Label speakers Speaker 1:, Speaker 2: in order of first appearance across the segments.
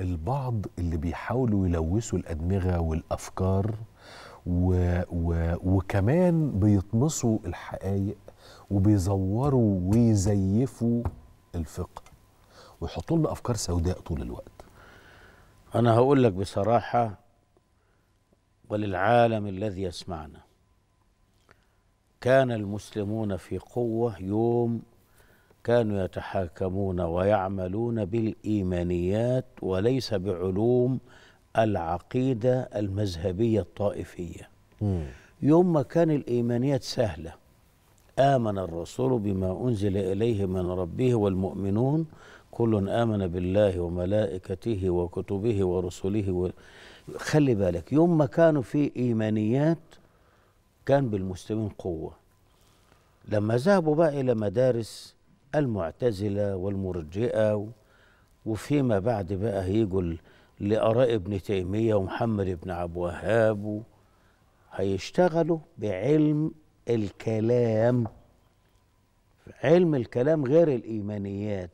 Speaker 1: البعض اللي بيحاولوا يلوثوا الأدمغة والأفكار و و وكمان بيطمسوا الحقائق وبيزوروا ويزيفوا الفقه ويحطوا لنا أفكار سوداء طول الوقت أنا هقول لك بصراحة وللعالم الذي يسمعنا كان المسلمون في قوة يوم كانوا يتحاكمون ويعملون بالايمانيات وليس بعلوم العقيده المذهبيه الطائفيه يوم ما كان الايمانيات سهله امن الرسول بما انزل اليه من ربه والمؤمنون كل امن بالله وملائكته وكتبه ورسله و... خلي بالك يوم ما كانوا في ايمانيات كان بالمسلمين قوه لما ذهبوا بقى الى مدارس المعتزلة والمرجئة وفيما بعد بقى هيجوا لآراء ابن تيمية ومحمد بن عبد الوهاب هيشتغلوا بعلم الكلام علم الكلام غير الإيمانيات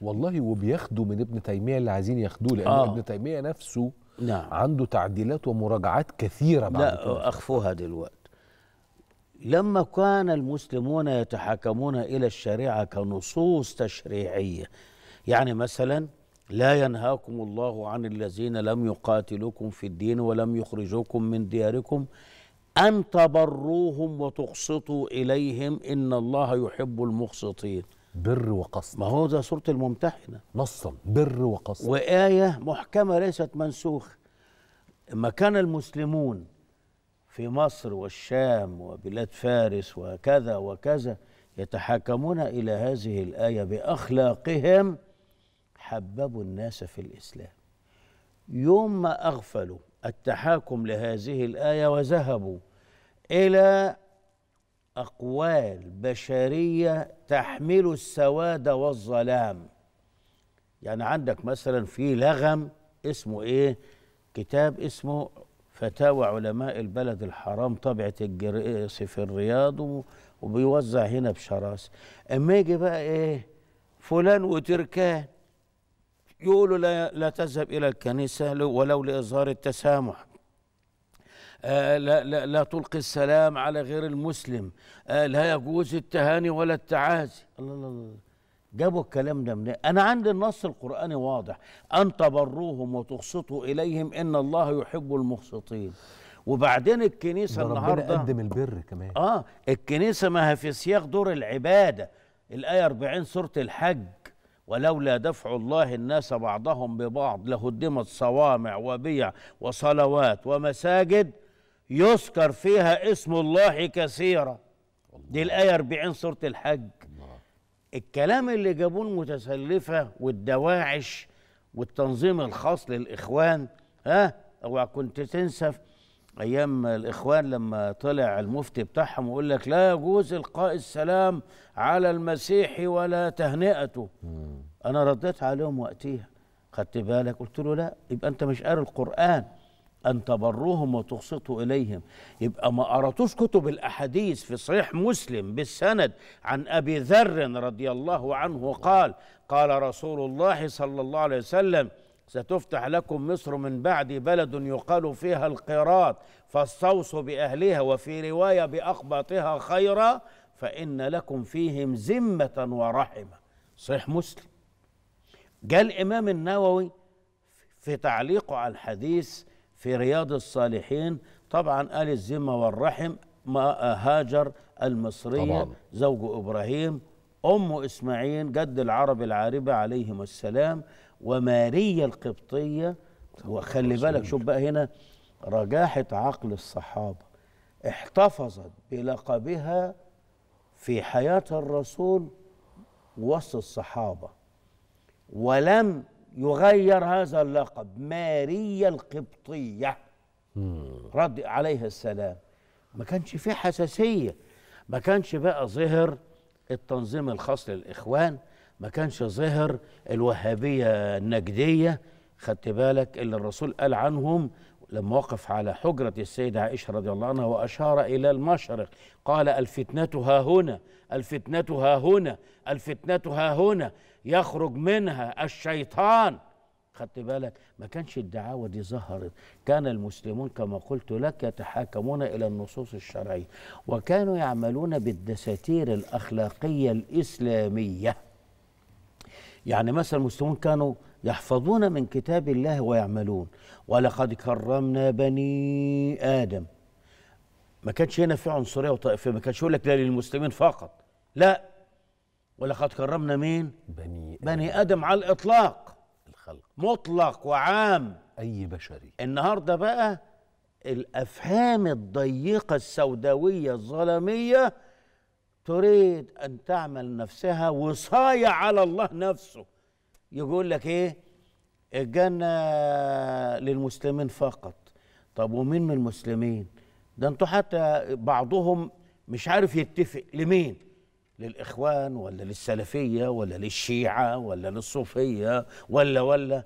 Speaker 1: والله وبياخدوا من ابن تيمية اللي عايزين ياخدوه لأن آه. ابن تيمية نفسه نعم. عنده تعديلات ومراجعات كثيرة بعد لا أخفوها دلوقتي لما كان المسلمون يتحاكمون الى الشريعه كنصوص تشريعيه يعني مثلا لا ينهاكم الله عن الذين لم يقاتلوكم في الدين ولم يخرجوكم من دياركم ان تبروهم وتقسطوا اليهم ان الله يحب المقسطين بر وقسط ما هو ده سوره الممتحنه نصا بر وقسط وايه محكمه ليست منسوخه ما كان المسلمون في مصر والشام وبلاد فارس وكذا وكذا يتحاكمون الى هذه الايه باخلاقهم حببوا الناس في الاسلام يوم ما اغفلوا التحاكم لهذه الايه وذهبوا الى اقوال بشريه تحمل السواد والظلام يعني عندك مثلا في لغم اسمه ايه كتاب اسمه فتاوى علماء البلد الحرام طبعة الجريس في الرياض وبيوزع هنا بشراسة اما يجي بقى ايه فلان وتركان يقولوا لا, لا تذهب إلى الكنيسة ولو لإظهار التسامح آه لا, لا, لا تلقي السلام على غير المسلم آه لا يجوز التهاني ولا التعازي الله الله الله جابوا الكلام ده منين؟ أنا عندي النص القرآني واضح أن تبروهم وتقسطوا إليهم إن الله يحب المقسطين وبعدين الكنيسة النهاردة قدم البر كمان آه الكنيسة ما هي في سياق دور العبادة الآية 40 سورة الحج ولولا دفع الله الناس بعضهم ببعض لهدمت صوامع وبيع وصلوات ومساجد يذكر فيها اسم الله كثيرا دي الآية 40 سورة الحج الكلام اللي جابوه المتسلفه والدواعش والتنظيم الخاص للاخوان ها اوعى كنت تنسى ايام الاخوان لما طلع المفتي بتاعهم ويقول لك لا يجوز القاء السلام على المسيح ولا تهنئته انا رديت عليهم وقتيها خدت بالك قلت له لا يبقى انت مش قاري القران أن تبروهم وتقسطوا إليهم يبقى ما قرأتوش كتب الأحاديث في صحيح مسلم بالسند عن أبي ذر رضي الله عنه قال قال رسول الله صلى الله عليه وسلم ستفتح لكم مصر من بعد بلد يقال فيها القيراط فاستوصوا بأهلها وفي رواية بأقباطها خيرا فإن لكم فيهم ذمة ورحمة صحيح مسلم جاء الإمام النووي في تعليقه على الحديث في رياض الصالحين طبعا آل الذمة والرحم ما هاجر المصرية طبعا. زوج إبراهيم أم إسماعيل جد العرب العاربة عليهم السلام وماريا القبطية وخلي بالك شوف بقى هنا رجاحة عقل الصحابة احتفظت بلقبها في حياة الرسول وسط الصحابة ولم يغير هذا اللقب ماريا القبطية رد عليها السلام ما كانش فيه حساسية ما كانش بقى ظهر التنظيم الخاص للإخوان ما كانش ظهر الوهابية النجدية خدت بالك اللي الرسول قال عنهم لما وقف على حجرة السيدة عائشة رضي الله عنها وأشار إلى المشرق قال الفتنة ها هنا الفتنة ها هنا الفتنة ها هنا يخرج منها الشيطان خدت بالك ما كانش الدعاوى دي ظهرت كان المسلمون كما قلت لك يتحاكمون إلى النصوص الشرعية وكانوا يعملون بالدساتير الأخلاقية الإسلامية يعني مثلا المسلمون كانوا يحفظون من كتاب الله ويعملون ولقد كرمنا بني ادم ما كانش هنا في عنصريه وطائفيه ما كانش يقول لك لا للمسلمين فقط لا ولقد كرمنا مين بني آدم. بني ادم على الاطلاق الخلق مطلق وعام اي بشري النهارده بقى الافهام الضيقه السوداويه الظلاميه تريد أن تعمل نفسها وصاية على الله نفسه يقول لك إيه الجنة للمسلمين فقط طب ومين من المسلمين ده انتوا حتى بعضهم مش عارف يتفق لمين للإخوان ولا للسلفية ولا للشيعة ولا للصوفية ولا ولا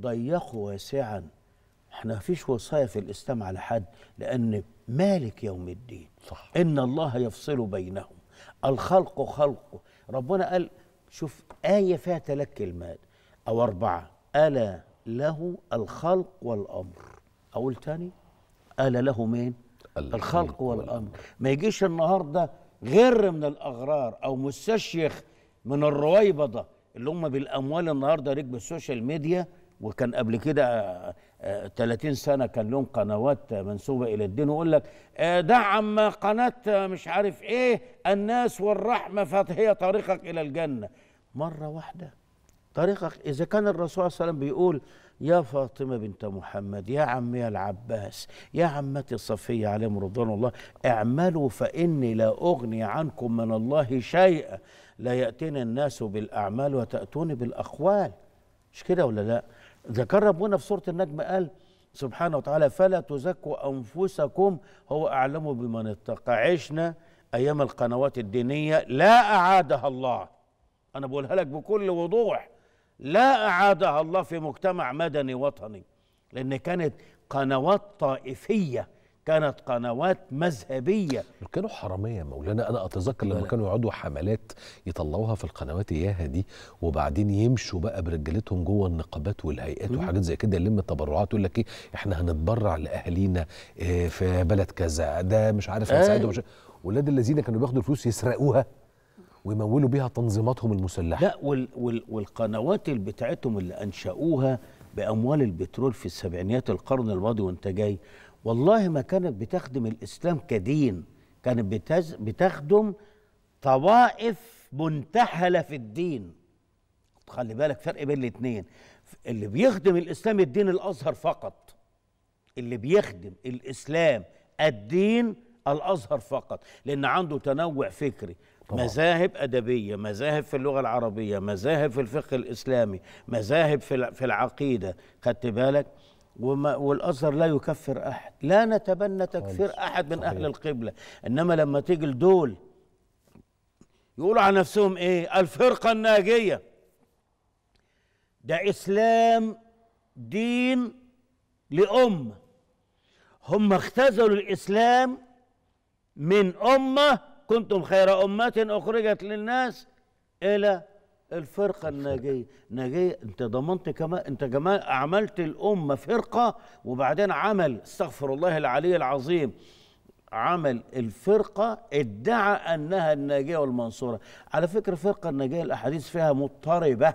Speaker 1: ضيقوا واسعا احنا مفيش وصايا في الإسلام على حد لأن مالك يوم الدين صح. إن الله يفصل بينهم الخلق خلقه ربنا قال شوف آية فيها ثلاث كلمات أو أربعة ألا له الخلق والأمر أقول تاني ألا له مين؟ الخلق والأمر ما يجيش النهاردة غر من الأغرار أو مستشيخ من الرويبضة اللي هم بالأموال النهاردة ركب السوشيال ميديا وكان قبل كده 30 آه، سنه كان لهم قنوات منسوبه الى الدين ويقول لك آه، دعم قناه مش عارف ايه الناس والرحمه فهي طريقك الى الجنه مره واحده طريقك اذا كان الرسول صلى الله عليه وسلم بيقول يا فاطمه بنت محمد يا عمي العباس يا عمتي الصفية عليهم رضوان الله اعملوا فاني لا اغني عنكم من الله شيئا لا ياتيني الناس بالاعمال وتاتوني بالاقوال مش كده ولا لا ذكر ربنا في سوره النجم قال سبحانه وتعالى فلا تزكوا انفسكم هو اعلم بمن اتقى عشنا ايام القنوات الدينيه لا اعادها الله انا بقولها لك بكل وضوح لا اعادها الله في مجتمع مدني وطني لان كانت قنوات طائفيه كانت قنوات مذهبيه كانوا حراميه مولانا انا اتذكر لما كانوا يقعدوا حملات يطلعوها في القنوات اياها دي وبعدين يمشوا بقى برجالتهم جوه النقابات والهيئات وحاجات زي كده يلم التبرعات يقول لك ايه احنا هنتبرع لاهالينا إيه في بلد كذا ده مش عارف آه. هنساعدهم مش ولاد الذين كانوا بياخدوا الفلوس يسرقوها ويمولوا بيها تنظيماتهم المسلحه لا وال وال والقنوات اللي بتاعتهم اللي انشاوها باموال البترول في السبعينيات القرن الماضي وانت جاي والله ما كانت بتخدم الاسلام كدين كانت بتز... بتخدم طوائف منتحله في الدين خلي بالك فرق بين الاثنين اللي بيخدم الاسلام الدين الازهر فقط اللي بيخدم الاسلام الدين الازهر فقط لان عنده تنوع فكري طبعا. مذاهب ادبيه مذاهب في اللغه العربيه مذاهب في الفقه الاسلامي مذاهب في العقيده خدت بالك وما والازهر لا يكفر احد لا نتبنى تكفير احد من صحيح. اهل القبله انما لما تيجي لدول يقولوا على نفسهم ايه الفرقه الناجيه ده اسلام دين لامه هم اختزلوا الاسلام من امه كنتم خير امه اخرجت للناس الى الفرقه الناجيه ناجيه انت ضمنت كمان انت كمان عملت الامه فرقه وبعدين عمل استغفر الله العلي العظيم عمل الفرقة ادعى أنها الناجية والمنصورة على فكرة فرقة الناجية الأحاديث فيها مضطربة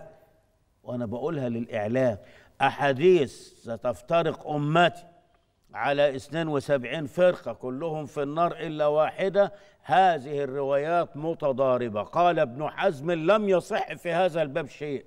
Speaker 1: وأنا بقولها للإعلام أحاديث ستفترق أمتي على 72 فرقة كلهم في النار إلا واحدة هذه الروايات متضاربة قال ابن حزم لم يصح في هذا الباب شيء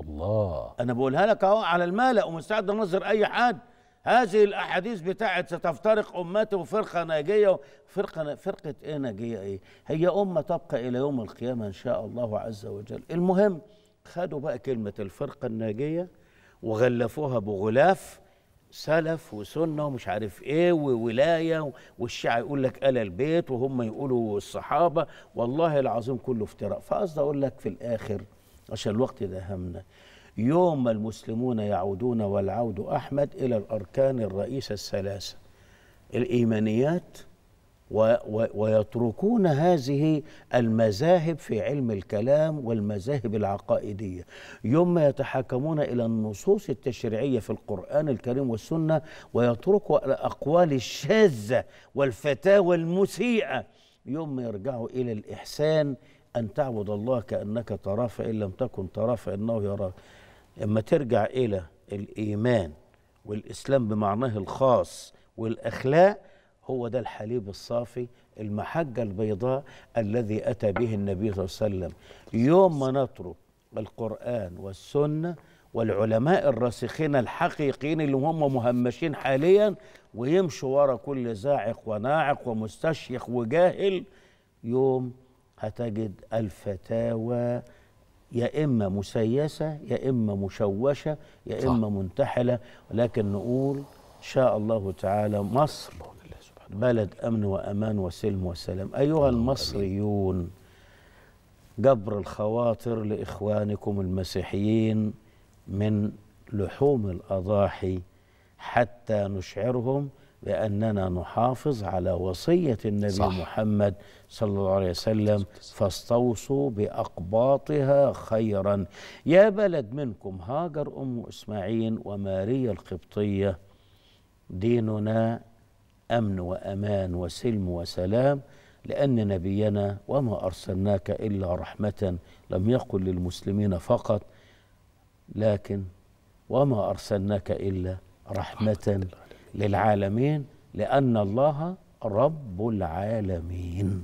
Speaker 1: الله أنا بقولها لك أهو على الملأ ومستعد نظر أي حد هذه الأحاديث بتاعت ستفترق أمتي وفرقة ناجية فرقة فرقة إيه ناجية إيه؟ هي أمة تبقى إلى يوم القيامة إن شاء الله عز وجل المهم خدوا بقى كلمة الفرقة الناجية وغلفوها بغلاف سلف وسنه ومش عارف ايه وولايه والشيعه يقول لك ال البيت وهم يقولوا الصحابه والله العظيم كله افتراء فقصدي اقول لك في الاخر عشان الوقت ده همنا يوم المسلمون يعودون والعود احمد الى الاركان الرئيسه الثلاثه الايمانيات ويتركون هذه المذاهب في علم الكلام والمذاهب العقائدية يوم يتحاكمون إلى النصوص التشريعية في القرآن الكريم والسنة ويتركوا الأقوال الشاذة والفتاوى المسيئة يوم يرجعوا إلى الإحسان أن تعبد الله كأنك تراه فإن لم تكن تراه فإنه يراك اما ترجع إلى الإيمان والإسلام بمعناه الخاص والأخلاق هو ده الحليب الصافي المحجة البيضاء الذي أتى به النبي صلى الله عليه وسلم يوم ما نترك القرآن والسنة والعلماء الراسخين الحقيقيين اللي هم مهمشين حاليا ويمشوا ورا كل زاعق وناعق ومستشيخ وجاهل يوم هتجد الفتاوى يا إما مسيسة يا إما مشوشة يا إما منتحلة ولكن نقول إن شاء الله تعالى مصر بلد أمن وأمان وسلم وسلام أيها المصريون جبر الخواطر لإخوانكم المسيحيين من لحوم الأضاحي حتى نشعرهم بأننا نحافظ على وصية النبي صح. محمد صلى الله عليه وسلم فاستوصوا بأقباطها خيرا يا بلد منكم هاجر أم إسماعيل وماريا القبطية ديننا امن وامان وسلم وسلام لان نبينا وما ارسلناك الا رحمه لم يقل للمسلمين فقط لكن وما ارسلناك الا رحمه للعالمين لان الله رب العالمين